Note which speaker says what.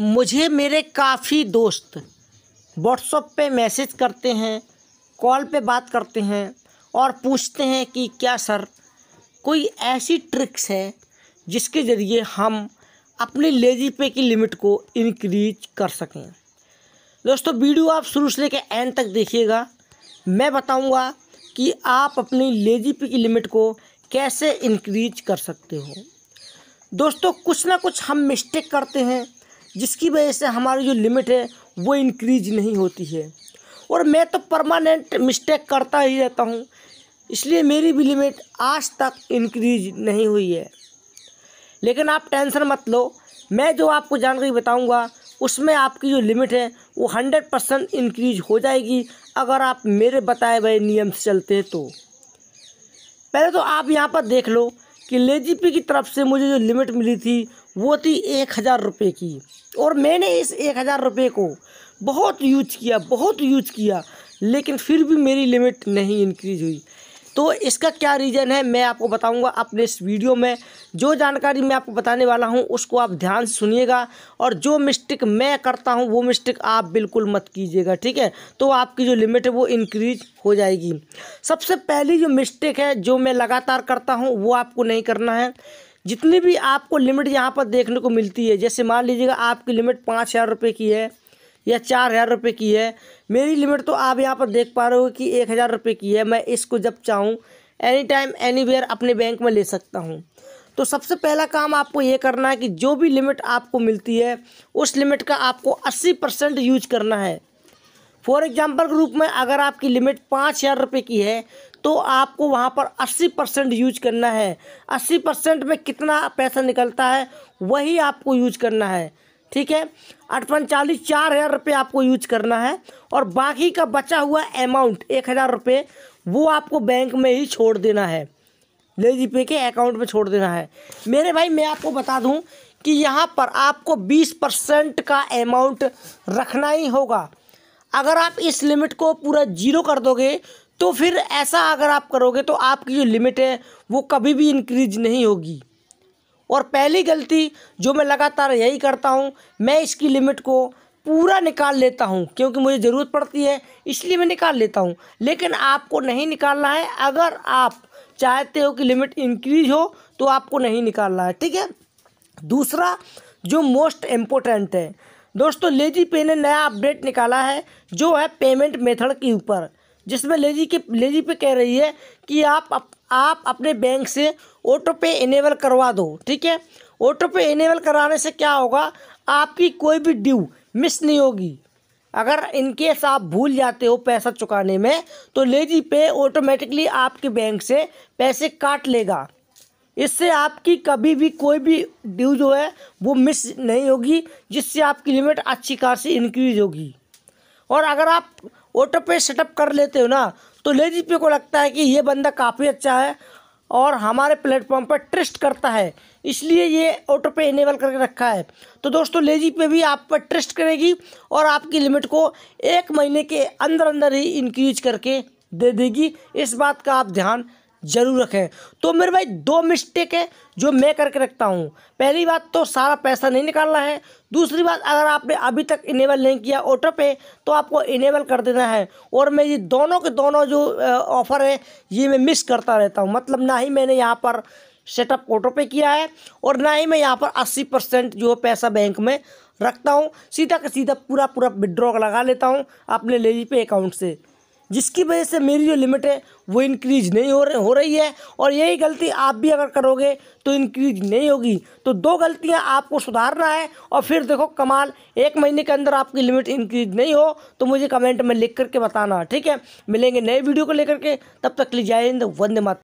Speaker 1: मुझे मेरे काफ़ी दोस्त व्हाट्सअप पे मैसेज करते हैं कॉल पे बात करते हैं और पूछते हैं कि क्या सर कोई ऐसी ट्रिक्स है जिसके ज़रिए हम अपने लेजी पे की लिमिट को इनक्रीज कर सकें दोस्तों वीडियो आप शुरू से लेकर एंड तक देखिएगा मैं बताऊंगा कि आप अपनी लेजी पे की लिमिट को कैसे इनक्रीज कर सकते हो दोस्तों कुछ ना कुछ हम मिस्टेक करते हैं जिसकी वजह से हमारी जो लिमिट है वो इनक्रीज नहीं होती है और मैं तो परमानेंट मिस्टेक करता ही रहता हूँ इसलिए मेरी भी लिमिट आज तक इनक्रीज नहीं हुई है लेकिन आप टेंशन मत लो मैं जो आपको जानकारी बताऊँगा उसमें आपकी जो लिमिट है वो हंड्रेड परसेंट इनक्रीज हो जाएगी अगर आप मेरे बताए हुए नियम से चलते हैं तो पहले तो आप यहाँ पर देख लो कि लेजीपी की तरफ से मुझे जो लिमिट मिली थी वो थी एक हज़ार रुपये की और मैंने इस एक हज़ार रुपये को बहुत यूज किया बहुत यूज किया लेकिन फिर भी मेरी लिमिट नहीं इंक्रीज हुई तो इसका क्या रीज़न है मैं आपको बताऊंगा अपने इस वीडियो में जो जानकारी मैं आपको बताने वाला हूं उसको आप ध्यान से सुनिएगा और जो मिस्टेक मैं करता हूं वो मिस्टेक आप बिल्कुल मत कीजिएगा ठीक है तो आपकी जो लिमिट है वो इनक्रीज हो जाएगी सबसे पहली जो मिस्टेक है जो मैं लगातार करता हूँ वो आपको नहीं करना है जितनी भी आपको लिमिट यहाँ पर देखने को मिलती है जैसे मान लीजिएगा आपकी लिमिट पाँच हज़ार रुपये की है या चार हज़ार रुपये की है मेरी लिमिट तो आप यहाँ पर देख पा रहे हो कि एक हज़ार रुपये की है मैं इसको जब चाहूँ एनी टाइम एनी वेयर अपने बैंक में ले सकता हूँ तो सबसे पहला काम आपको ये करना है कि जो भी लिमिट आपको मिलती है उस लिमिट का आपको अस्सी परसेंट यूज करना है फॉर एग्ज़ाम्पल के रूप में अगर आपकी लिमिट पाँच हज़ार रुपये की है तो आपको वहाँ पर अस्सी परसेंट यूज करना है अस्सी परसेंट में कितना पैसा निकलता है वही आपको यूज करना है ठीक है अठपन चालीस चार हज़ार रुपये आपको यूज करना है और बाकी का बचा हुआ अमाउंट एक हज़ार रुपये वो आपको बैंक में ही छोड़ देना है लेजी पे के अकाउंट में छोड़ देना है मेरे भाई मैं आपको बता दूं कि यहाँ पर आपको बीस परसेंट का अमाउंट रखना ही होगा अगर आप इस लिमिट को पूरा जीरो कर दोगे तो फिर ऐसा अगर आप करोगे तो आपकी जो लिमिट है वो कभी भी इंक्रीज नहीं होगी और पहली गलती जो मैं लगातार यही करता हूँ मैं इसकी लिमिट को पूरा निकाल लेता हूँ क्योंकि मुझे ज़रूरत पड़ती है इसलिए मैं निकाल लेता हूँ लेकिन आपको नहीं निकालना है अगर आप चाहते हो कि लिमिट इंक्रीज हो तो आपको नहीं निकालना है ठीक है दूसरा जो मोस्ट इम्पोर्टेंट है दोस्तों लेजी पे ने नया अपडेट निकाला है जो है पेमेंट मेथड के ऊपर जिसमें लेजी के लेजी पे कह रही है कि आप आप अपने बैंक से ऑटो पे इनेबल करवा दो ठीक है ऑटो पे इनेबल कराने से क्या होगा आपकी कोई भी ड्यू मिस नहीं होगी अगर इनकेस आप भूल जाते हो पैसा चुकाने में तो लेजी पे ऑटोमेटिकली आपके बैंक से पैसे काट लेगा इससे आपकी कभी भी कोई भी ड्यू जो है वो मिस नहीं होगी जिससे आपकी लिमिट अच्छी खास इंक्रीज होगी और अगर आप ऑटो पे सेटअप कर लेते हो ना तो लेजी पे को लगता है कि ये बंदा काफ़ी अच्छा है और हमारे प्लेटफॉर्म पर ट्रस्ट करता है इसलिए ये ऑटो पे इनेबल करके रखा है तो दोस्तों लेजी पे भी आप पर ट्रस्ट करेगी और आपकी लिमिट को एक महीने के अंदर अंदर ही इंक्रीज करके दे देगी इस बात का आप ध्यान ज़रूर रखें तो मेरे भाई दो मिस्टेक है जो मैं करके रखता हूँ पहली बात तो सारा पैसा नहीं निकालना है दूसरी बात अगर आपने अभी तक इनेबल नहीं किया ऑटो पे तो आपको इनेबल कर देना है और मैं ये दोनों के दोनों जो ऑफ़र है ये मैं मिस करता रहता हूँ मतलब ना ही मैंने यहाँ पर सेटअप ऑटो पे किया है और ना ही मैं यहाँ पर अस्सी परसेंट जो पैसा बैंक में रखता हूँ सीधा का सीधा पूरा पूरा विड्रॉ लगा लेता हूँ अपने लेजी पे अकाउंट से जिसकी वजह से मेरी जो लिमिट है वो इंक्रीज नहीं हो हो रही है और यही गलती आप भी अगर करोगे तो इंक्रीज नहीं होगी तो दो गलतियां आपको सुधारना है और फिर देखो कमाल एक महीने के अंदर आपकी लिमिट इंक्रीज नहीं हो तो मुझे कमेंट में लिख करके बताना ठीक है मिलेंगे नए वीडियो को लेकर के तब तक ले जाए वंदे मत